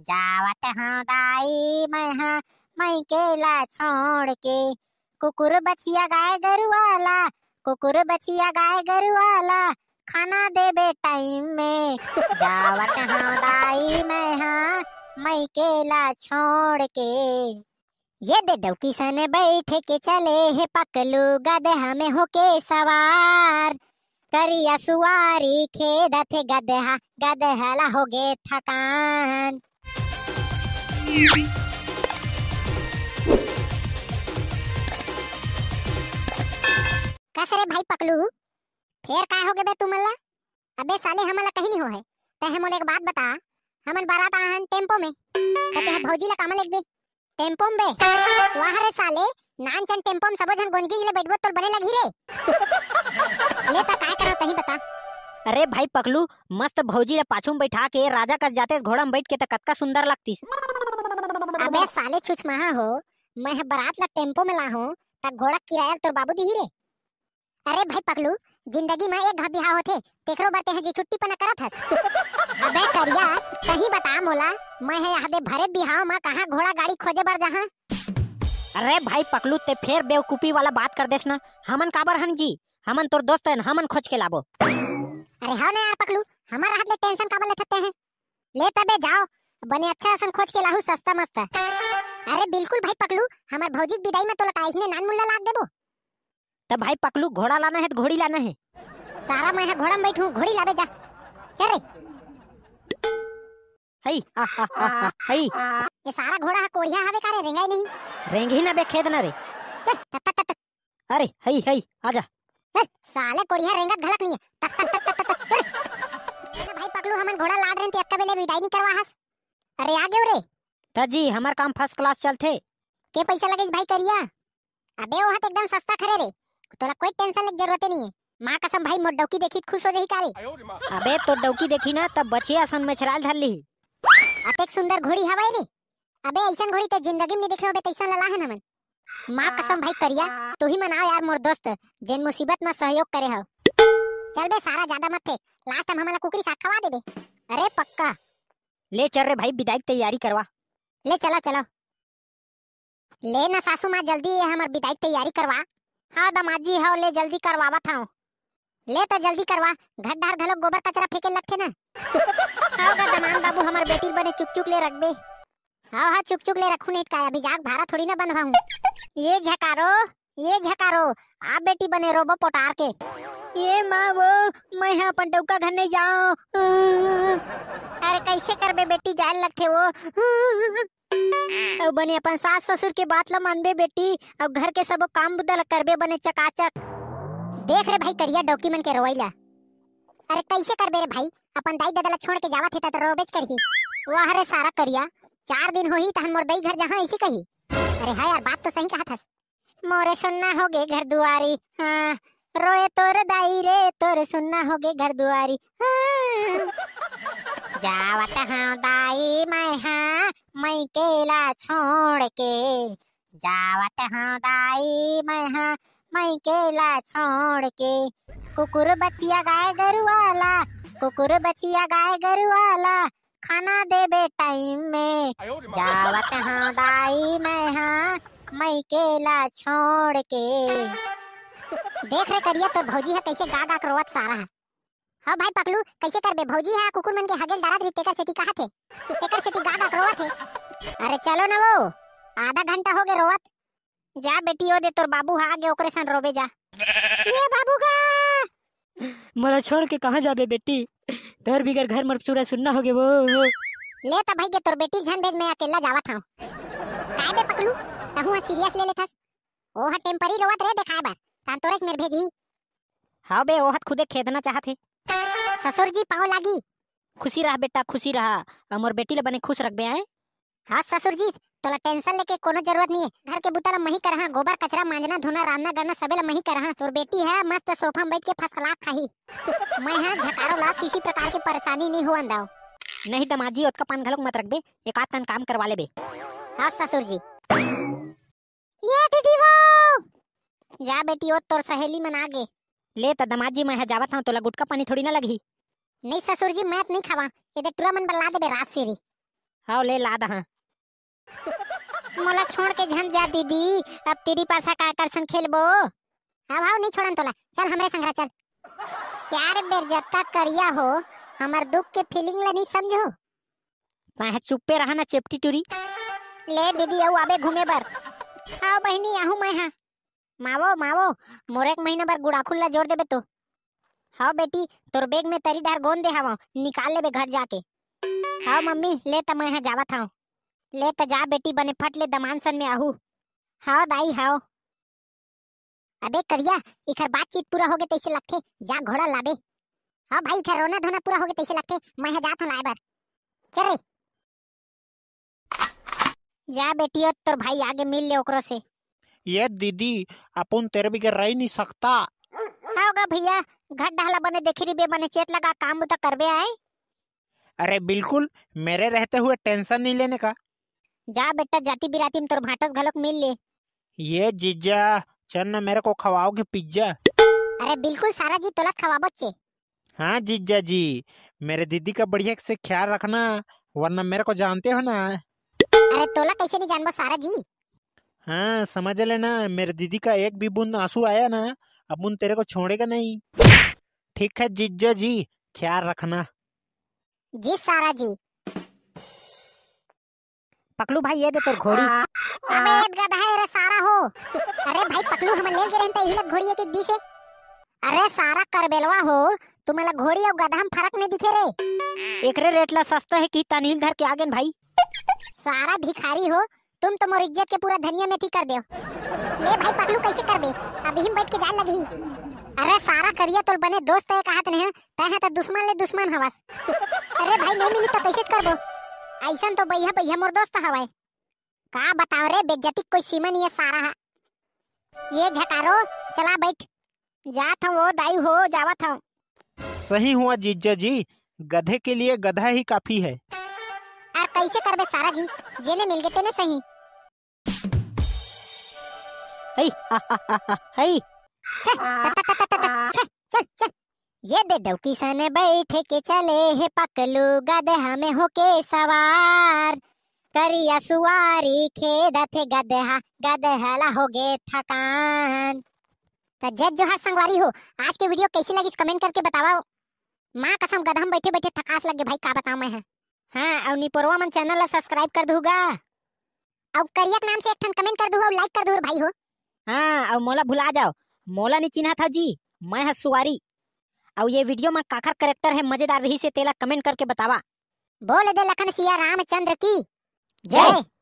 जावत हाँ दाई मैं हाँ मैं केला छोड़ के कुकुर बछिया गाय वाला कुकुर बछिया गाय वाला खाना बे टाइम में जावत हाँ दाई मैं हाँ मैं केला छोड़ के ये दे डौकी सने बैठ के चले है पकलू गधे हमें होके सवार करिया सुवारी थे गदहा गदहला हो गए थकान रे भाई पकलू का हो गए ला अबे साले हमला कहीं नहीं हो है एक बात बता हमन बारात आहन टेम्पो में तो भौजी ला टेम्पो में बे वाह रे साले नान चन टेम्पो में जन ले बैठबो बने लगी रे ले ता तो करो बता अरे भाई पकलू मस्त भौजी ला पाछू में बैठा के राजा कस जाते घोड़ा में बैठ के त तो कतका सुंदर लगतीस अबे साले महा हो मैं है बारात ला टेम्पो में ला हूँ तक घोड़ा किराया तोर बाबू दी रे अरे भाई पगलू जिंदगी में एक घर बिहा होते तेकरो बरते हैं जी छुट्टी पना करत हस अबे करिया कहीं बता मोला मैं है यहाँ दे भरे बिहाव में कहाँ घोड़ा गाड़ी खोजे बर जहाँ अरे भाई पकलू ते फेर बेवकूफी वाला बात कर देस ना हमन काबर हन जी हमन तोर दोस्त हन हमन खोज के लाबो अरे हाँ ना यार पकलू हमारा हाथ ले टेंशन काबर लेते हैं ले तबे जाओ बने अच्छा असन खोज के लाहू सस्ता मस्त है अरे बिल्कुल भाई पकलू हमार भौजी विदाई में तो लटा इसने नान मुल्ला लाग देबो तो भाई पकलू घोड़ा लाना है तो घोड़ी लाना है सारा मैं घोड़ा में बैठूं घोड़ी लाबे जा चल रे हई हई ये सारा घोड़ा है हाँ कोरिया हावे का रे रेंगाई नहीं रेंगी ना बे खेद ना रे चल तत तत अरे हई हई आजा साले कोड़िया रेंगत घड़क नहीं है तक तक तक तक तक भाई पकलू हमन घोड़ा लाड रहे थे अक्का तो बेले विदाई नहीं करवा हस अरे आ गयो रे तो जी हमर काम फर्स्ट क्लास चलथे के पैसा लगिस भाई करिया अबे वहां तो एकदम सस्ता खरे रे तोरा कोई टेंशन लेके जरूरत नहीं है माँ कसम भाई मोर डौकी देखी तो खुश हो जही कारे अबे तो डौकी देखी ना तब बचे असन में छराल धर ली अतेक सुंदर घोड़ी हवाई रे अबे ऐसन घोड़ी तो जिंदगी में नहीं देखे होबे तैसन लला है हमन माँ कसम भाई करिया तो ही मनाओ यार मोर दोस्त जिन मुसीबत में सहयोग करे हो चल बे सारा ज्यादा मत फेंक लास्ट टाइम हमारा कुकरी साग खवा दे दे अरे पक्का ले चल रे भाई विदाई की तैयारी करवा ले चला चला ले ना सासू माँ जल्दी ये हमार विदाई की तैयारी करवा हाँ दमाद जी हाँ ले जल्दी करवावा था ले तो जल्दी करवा घर डार घलो गोबर कचरा फेंके लगते ना हाँ गा दमान बाबू हमार बेटी बने चुक चुक ले रख दे हाँ हाँ चुक चुक ले रखू नहीं तो का अभी जाग भाड़ा थोड़ी ना बंधवाऊँ ये झकारो ये झकारो आप बेटी बने रोबो पोटार के ये माँ वो मैं यहाँ अपन डौका घर नहीं जाऊं अरे कैसे कर बे बेटी जाए लगते वो अब बने अपन सास ससुर के बात लो मान बे बेटी अब घर के सब काम बुदल कर बे बने चकाचक देख रे भाई करिया डॉक्यूमेंट मन के रोइला अरे कैसे कर बे रे भाई अपन दाई दादा ला छोड़ के जावा थे तो रोबेज कर ही वाह रे सारा करिया चार दिन हो होही तहन मोर दई घर जहाँ ऐसी कही अरे हाँ यार बात तो सही कहा था मोरे सुनना होगे घर दुआरी हाँ रोए तोर दाई रे तोर सुनना होगे घर दुआरी हाँ। जावत हाँ दाई मैं हाँ मैं केला छोड़ के जावत हाँ दाई मैं हाँ मैं केला छोड़ के कुकुर बचिया गाय वाला कुकुर बचिया गाय वाला खाना दे बे टाइम में जावत हाँ दाई मैं हाँ मैं केला छोड़ के देख रहे करिया तो भौजी है कैसे गा गा करवत सारा है हाँ भाई पकलू कैसे करबे भौजी है कुकुर मन के हगेल डरा रही तेकर सेती कहा थे तेकर सेती गा गा करवत है अरे चलो ना वो आधा घंटा हो गए रोवत जा बेटी ओ दे तोर बाबू हा आगे ओकरे सन रोबे जा ये बाबू का मोला छोड़ के कहाँ जाबे बेटी तोर बिगर घर मर सुरा सुनना होगे वो ले तो भाई के तोर बेटी झन भेज मैं अकेला जावत हूं काय बे पकलू तहुआ सीरियस ले लेथस ओ हा टेंपरेरी लोवत रे देखाए बर सांतोरस मेर भेजही हां बे ओहत खुदे खेदना चाहत हे ससुर जी पाव लागी खुशी रह बेटा खुशी रहा हमर बेटी ले बने खुश रखबे आए हां ससुर जी तोला टेंशन लेके कोनो जरूरत नहीं है घर के बुतला ला मही करहा गोबर कचरा मांजना धोना रामना करना सबेला ला मही करहा तोर बेटी है मस्त सोफा में बैठ के फसला खाही मैं हां झटारो ला किसी प्रकार की परेशानी नहीं होवन दाओ नहीं दमाजी ओतका पान घलोक मत रखबे एक आध तन काम करवा लेबे हां ससुर जी ये दीदी वो जा बेटी ओ तोर सहेली मन आगे ले त तो दमाद जी मैं जावत हूं तोला गुटका पानी थोड़ी ना लगी नहीं ससुर जी मैं नहीं खावा दे टुरा मन पर ला देबे रात सेरी हां ले ला दहा मोला छोड़ के झन जा दीदी अब तेरी पासा का आकर्षण खेलबो हां हां नहीं छोड़न तोला चल हमरे संगरा चल क्या क्यार बेरजत्ता करिया हो हमर दुख के फीलिंग ल नहीं समझो मैं चुप पे रहना चेपटी टूरी ले दीदी आओ आबे घूमे बर आओ बहनी आहू मैं हाँ मावो मावो मोर एक महीना भर गुड़ा खुल्ला जोड़ देबे तो हाँ बेटी तोर बैग में तरी डार गोंद दे हवा निकाल ले घर जाके हाँ मम्मी ले तो मैं हाँ जावा था ले तो जा बेटी बने फट ले दमान सन में आहू हाँ दाई हाँ अबे करिया इखर बातचीत पूरा हो होगे तैसे लगते जा घोड़ा लाबे हाँ भाई इखर रोना धोना पूरा हो होगे तैसे लगते मैं हाँ जाता हूँ लाए बार चल रे जा बेटियो तोर भाई आगे मिल ले ओकरो से ये दीदी अपन तेरे बिगर रह नहीं सकता होगा हाँ भैया घर डाला बने देखी रिबे बने चेत लगा काम तो करबे आए अरे बिल्कुल मेरे रहते हुए टेंशन नहीं लेने का जा बेटा जाती बिराती में तोर भाटस घलोक मिल ले ये जीजा चल ना मेरे को खवाओगे पिज्जा अरे बिल्कुल सारा जी तोला खवा बच्चे हाँ जीजा जी मेरे दीदी का बढ़िया से ख्याल रखना वरना मेरे को जानते हो ना अरे तोला कैसे नहीं जानबो सारा जी हाँ समझ लेना मेरे दीदी का एक भी बूंद आंसू आया ना अब उन तेरे को छोड़ेगा नहीं ठीक है जिज्जा जी ख्याल रखना जी सारा जी पकलू भाई ये दे तोर घोड़ी अबे एक गधा है रे सारा हो अरे भाई पकलू हम ले के रहते ही लग घोड़ी एक दी से अरे सारा कर बेलवा हो तुम्हें लग घोड़ी और गधा हम फर्क नहीं दिखे रे एक रे रेटला सस्ता है कि तनील घर के आगे भाई सारा भिखारी हो तुम तो मोर इज्जत के पूरा धनिया मेथी कर दो ले भाई पकलू कैसे कर दे अभी हम बैठ के जान लगी अरे सारा करिया तो बने दोस्त है कहात नहीं तै है तो दुश्मन ले दुश्मन हवस अरे भाई नहीं मिली तो कैसे कर दो ऐसा तो भैया भैया मोर दोस्त हवाय का बताओ रे बेज्जती कोई सीमा नहीं है सारा है ये झकारो चला बैठ जा था वो दाई हो जावा था सही हुआ जीजा जी गधे के लिए गधा ही काफी है और कैसे करबे सारा जी जेने मिल गए तेने सही हई हई छे तक तक तक तक छे चल चल ये दे डौकी सने बैठे के चले हे पकलू गदे हमें होके सवार करिया सुवारी खेदा थे गधेहा गधेला हो गए थकान तो जय जोहर संगवारी हो आज के वीडियो कैसी लगी कमेंट करके बतावा माँ कसम गधम बैठे बैठे थकास लग गए भाई का बताऊं मैं हाँ और निपोरवा मन चैनल ला सब्सक्राइब कर दूंगा और करियक नाम से एक ठन कमेंट कर दूगा और लाइक कर दूर भाई हो हाँ और मोला भुला जाओ मोला नहीं चिन्हा था जी मैं है सुवारी और ये वीडियो में काकर करेक्टर है मजेदार रही से तेला कमेंट करके बतावा बोल दे लखन सिया रामचंद्र की जय